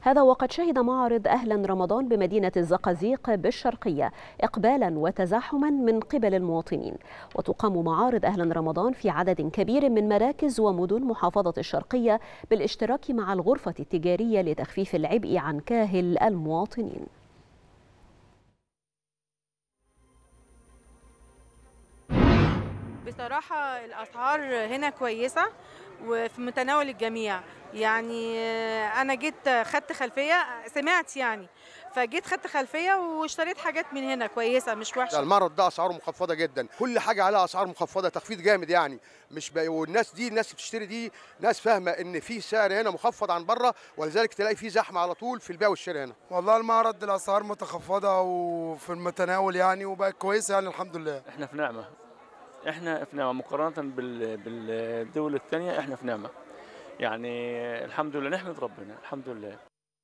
هذا وقد شهد معرض أهلا رمضان بمدينة الزقازيق بالشرقية إقبالا وتزاحما من قبل المواطنين وتقام معارض أهلا رمضان في عدد كبير من مراكز ومدن محافظة الشرقية بالاشتراك مع الغرفة التجارية لتخفيف العبء عن كاهل المواطنين بصراحة الأسعار هنا كويسة وفي متناول الجميع يعني آه، انا جيت خدت خلفيه سمعت يعني فجيت خدت خلفيه واشتريت حاجات من هنا كويسه مش وحشه ده المعرض ده اسعاره مخفضه جدا كل حاجه عليها اسعار مخفضه تخفيض جامد يعني مش ب... والناس دي الناس بتشتري دي ناس فاهمه ان في سعر هنا مخفض عن بره ولذلك تلاقي في زحمه على طول في البيع والشراء هنا والله المعرض الاسعار متخفضه وفي المتناول يعني وبقت كويسه يعني الحمد لله احنا في نعمه احنا في نعمه مقارنه بالدول الثانيه احنا في نعمه يعني الحمد لله نحمد ربنا الحمد لله